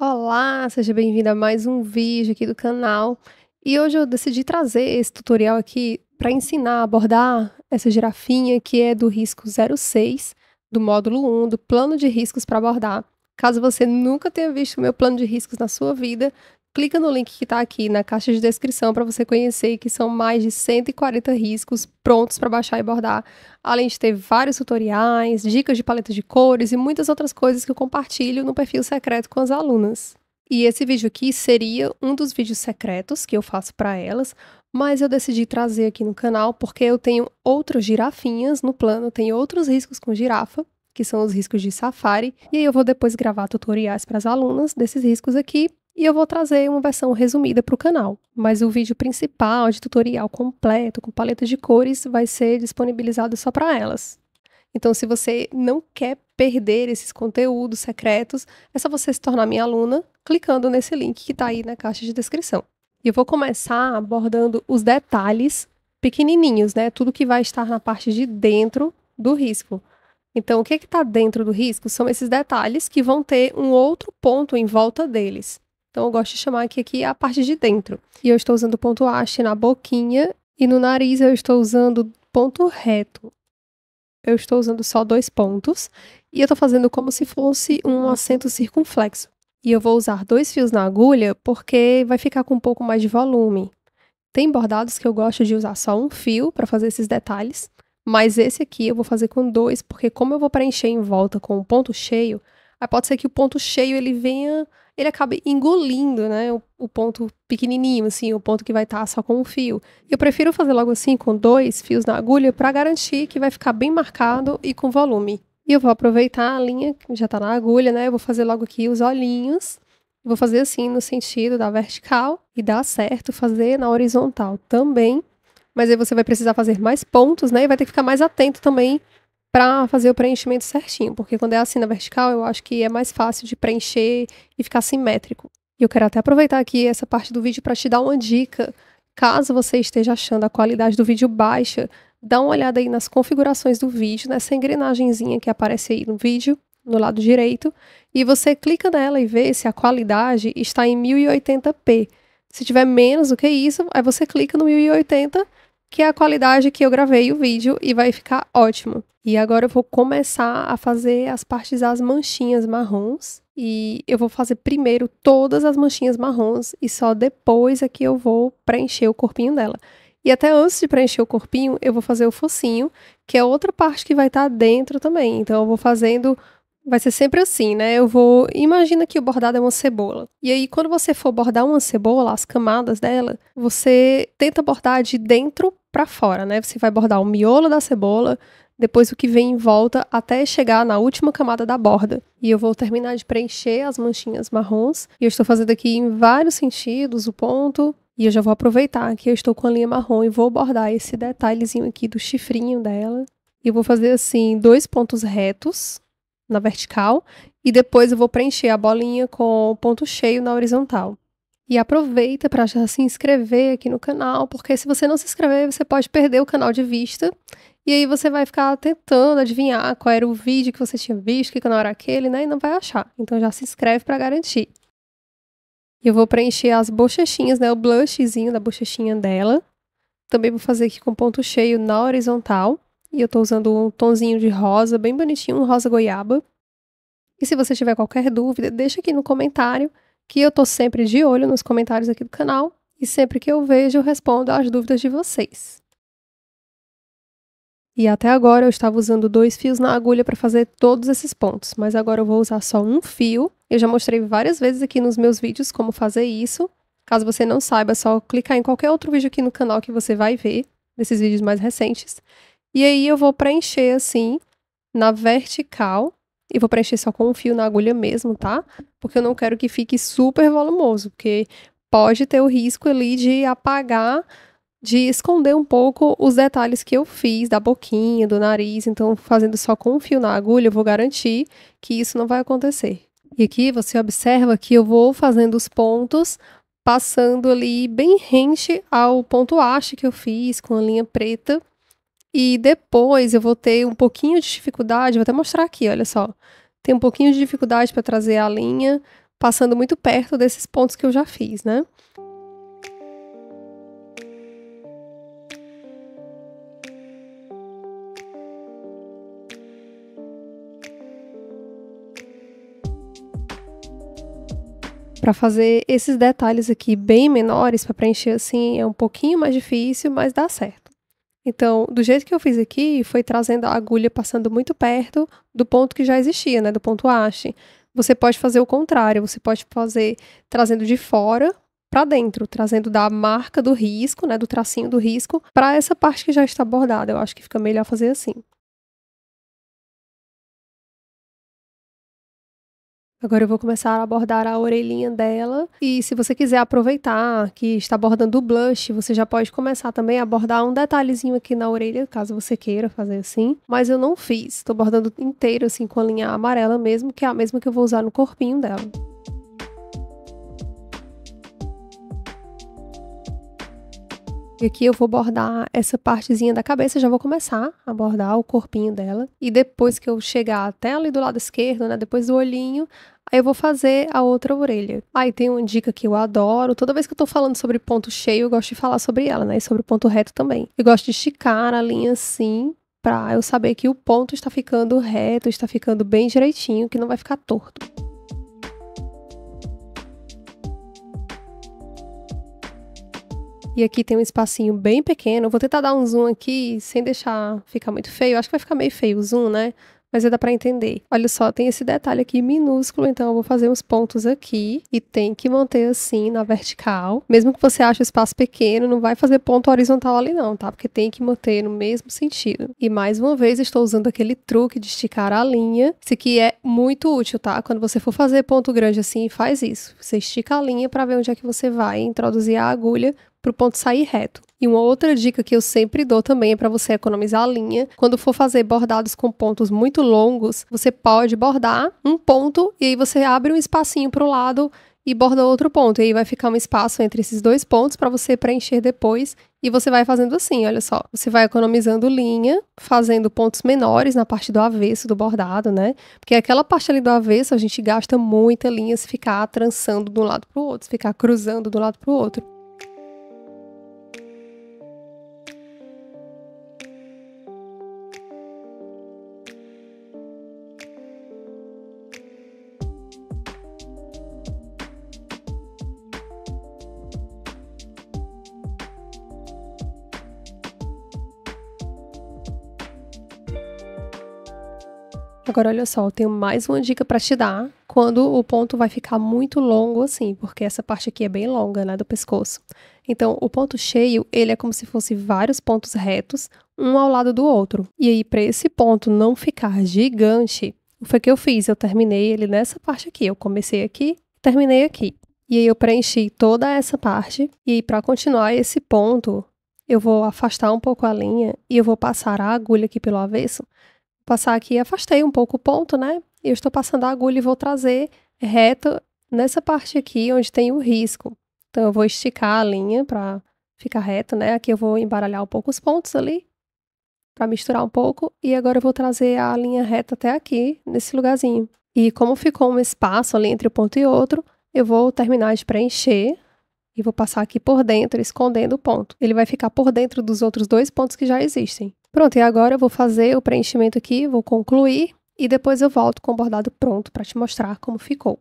Olá, seja bem-vindo a mais um vídeo aqui do canal. E hoje eu decidi trazer esse tutorial aqui para ensinar a abordar essa girafinha que é do risco 06 do módulo 1 do plano de riscos para abordar. Caso você nunca tenha visto o meu plano de riscos na sua vida, clica no link que está aqui na caixa de descrição para você conhecer que são mais de 140 riscos prontos para baixar e bordar, além de ter vários tutoriais, dicas de paletas de cores e muitas outras coisas que eu compartilho no perfil secreto com as alunas. E esse vídeo aqui seria um dos vídeos secretos que eu faço para elas, mas eu decidi trazer aqui no canal porque eu tenho outras girafinhas no plano, tenho outros riscos com girafa, que são os riscos de safari, e aí eu vou depois gravar tutoriais para as alunas desses riscos aqui e eu vou trazer uma versão resumida para o canal. Mas o vídeo principal de tutorial completo com paleta de cores vai ser disponibilizado só para elas. Então, se você não quer perder esses conteúdos secretos, é só você se tornar minha aluna clicando nesse link que está aí na caixa de descrição. E eu vou começar abordando os detalhes pequenininhos, né? Tudo que vai estar na parte de dentro do risco. Então, o que é está dentro do risco são esses detalhes que vão ter um outro ponto em volta deles. Então eu gosto de chamar aqui, aqui a parte de dentro. E eu estou usando ponto haste na boquinha e no nariz eu estou usando ponto reto. Eu estou usando só dois pontos e eu estou fazendo como se fosse um acento circunflexo. E eu vou usar dois fios na agulha porque vai ficar com um pouco mais de volume. Tem bordados que eu gosto de usar só um fio para fazer esses detalhes, mas esse aqui eu vou fazer com dois, porque como eu vou preencher em volta com um ponto cheio, aí pode ser que o ponto cheio ele venha ele acaba engolindo, né, o, o ponto pequenininho, assim, o ponto que vai estar tá só com um fio. Eu prefiro fazer logo assim, com dois fios na agulha, para garantir que vai ficar bem marcado e com volume. E eu vou aproveitar a linha que já está na agulha, né, eu vou fazer logo aqui os olhinhos. Vou fazer assim no sentido da vertical e dá certo fazer na horizontal também. Mas aí você vai precisar fazer mais pontos, né? E vai ter que ficar mais atento também para fazer o preenchimento certinho, porque quando é assim na vertical, eu acho que é mais fácil de preencher e ficar simétrico. E eu quero até aproveitar aqui essa parte do vídeo para te dar uma dica. Caso você esteja achando a qualidade do vídeo baixa, dá uma olhada aí nas configurações do vídeo, nessa engrenagemzinha que aparece aí no vídeo, no lado direito, e você clica nela e vê se a qualidade está em 1080p. Se tiver menos do que isso, aí você clica no 1080 que é a qualidade que eu gravei o vídeo e vai ficar ótimo. E agora eu vou começar a fazer as partes das manchinhas marrons. E eu vou fazer primeiro todas as manchinhas marrons e só depois é que eu vou preencher o corpinho dela. E até antes de preencher o corpinho, eu vou fazer o focinho, que é outra parte que vai estar tá dentro também. Então eu vou fazendo vai ser sempre assim, né? Eu vou. Imagina que o bordado é uma cebola. E aí, quando você for bordar uma cebola, as camadas dela, você tenta bordar de dentro para fora, né? Você vai bordar o miolo da cebola, depois o que vem em volta, até chegar na última camada da borda. E eu vou terminar de preencher as manchinhas marrons. E eu estou fazendo aqui em vários sentidos o ponto. E eu já vou aproveitar que eu estou com a linha marrom e vou bordar esse detalhezinho aqui do chifrinho dela. E eu vou fazer assim, dois pontos retos na vertical e depois eu vou preencher a bolinha com o ponto cheio na horizontal. E aproveita para já se inscrever aqui no canal, porque se você não se inscrever, você pode perder o canal de vista. E aí você vai ficar tentando adivinhar qual era o vídeo que você tinha visto, que canal era aquele, né? E não vai achar. Então já se inscreve para garantir. Eu vou preencher as bochechinhas, né? O blushzinho da bochechinha dela. Também vou fazer aqui com ponto cheio na horizontal. E eu tô usando um tonzinho de rosa, bem bonitinho, um rosa goiaba. E se você tiver qualquer dúvida, deixa aqui no comentário, que eu tô sempre de olho nos comentários aqui do canal. E sempre que eu vejo, eu respondo às dúvidas de vocês. E até agora eu estava usando dois fios na agulha para fazer todos esses pontos, mas agora eu vou usar só um fio. Eu já mostrei várias vezes aqui nos meus vídeos como fazer isso. Caso você não saiba, é só clicar em qualquer outro vídeo aqui no canal que você vai ver, desses vídeos mais recentes. E aí eu vou preencher assim, na vertical, e vou preencher só com um fio na agulha mesmo, tá? Porque eu não quero que fique super volumoso, porque pode ter o risco ali de apagar, de esconder um pouco os detalhes que eu fiz da boquinha, do nariz. Então, fazendo só com um fio na agulha, eu vou garantir que isso não vai acontecer. E aqui você observa que eu vou fazendo os pontos, passando ali bem rente ao ponto haste que eu fiz com a linha preta e depois eu vou ter um pouquinho de dificuldade, vou até mostrar aqui, olha só. Tem um pouquinho de dificuldade para trazer a linha, passando muito perto desses pontos que eu já fiz, né? para fazer esses detalhes aqui bem menores, para preencher assim, é um pouquinho mais difícil, mas dá certo. Então, do jeito que eu fiz aqui, foi trazendo a agulha passando muito perto do ponto que já existia, né, do ponto haste. Você pode fazer o contrário, você pode fazer trazendo de fora para dentro, trazendo da marca do risco, né, do tracinho do risco, para essa parte que já está bordada. Eu acho que fica melhor fazer assim. Agora eu vou começar a abordar a orelhinha dela. E se você quiser aproveitar que está abordando o blush, você já pode começar também a abordar um detalhezinho aqui na orelha, caso você queira fazer assim. Mas eu não fiz. Estou abordando inteiro assim com a linha amarela mesmo, que é a mesma que eu vou usar no corpinho dela. E aqui eu vou bordar essa partezinha da cabeça, já vou começar a bordar o corpinho dela. E depois que eu chegar até ali do lado esquerdo, né, depois do olhinho, Aí eu vou fazer a outra orelha. Aí tem uma dica que eu adoro. Toda vez que eu tô falando sobre ponto cheio, eu gosto de falar sobre ela, né? E sobre o ponto reto também. Eu gosto de esticar a linha assim, pra eu saber que o ponto está ficando reto, está ficando bem direitinho, que não vai ficar torto. E aqui tem um espacinho bem pequeno. Vou tentar dar um zoom aqui sem deixar ficar muito feio. Acho que vai ficar meio feio o zoom, né? Mas dá para entender. Olha só, tem esse detalhe aqui minúsculo, então eu vou fazer uns pontos aqui e tem que manter assim na vertical. Mesmo que você ache o espaço pequeno, não vai fazer ponto horizontal ali não, tá? Porque tem que manter no mesmo sentido. E mais uma vez estou usando aquele truque de esticar a linha. Isso aqui é muito útil, tá? Quando você for fazer ponto grande assim, faz isso. Você estica a linha para ver onde é que você vai introduzir a agulha para o ponto sair reto. E uma outra dica que eu sempre dou também é para você economizar a linha. Quando for fazer bordados com pontos muito longos, você pode bordar um ponto e aí você abre um espacinho para o lado e borda outro ponto. E aí vai ficar um espaço entre esses dois pontos para você preencher depois. E você vai fazendo assim, olha só. Você vai economizando linha, fazendo pontos menores na parte do avesso do bordado, né? Porque aquela parte ali do avesso a gente gasta muita linha se ficar trançando de um lado para o outro, se ficar cruzando de um lado para o outro. Agora, olha só, eu tenho mais uma dica para te dar quando o ponto vai ficar muito longo assim, porque essa parte aqui é bem longa, né, do pescoço. Então, o ponto cheio, ele é como se fosse vários pontos retos, um ao lado do outro. E aí, para esse ponto não ficar gigante, o que foi é que eu fiz? Eu terminei ele nessa parte aqui. Eu comecei aqui, terminei aqui. E aí, eu preenchi toda essa parte. E aí, para continuar esse ponto, eu vou afastar um pouco a linha e eu vou passar a agulha aqui pelo avesso passar aqui, afastei um pouco o ponto, né? Eu estou passando a agulha e vou trazer reto nessa parte aqui onde tem o risco. Então, eu vou esticar a linha para ficar reto, né? Aqui eu vou embaralhar um pouco os pontos ali, para misturar um pouco. E agora eu vou trazer a linha reta até aqui, nesse lugarzinho. E como ficou um espaço ali entre o um ponto e outro, eu vou terminar de preencher e vou passar aqui por dentro, escondendo o ponto. Ele vai ficar por dentro dos outros dois pontos que já existem. Pronto, e agora eu vou fazer o preenchimento aqui, vou concluir e depois eu volto com o bordado pronto para te mostrar como ficou.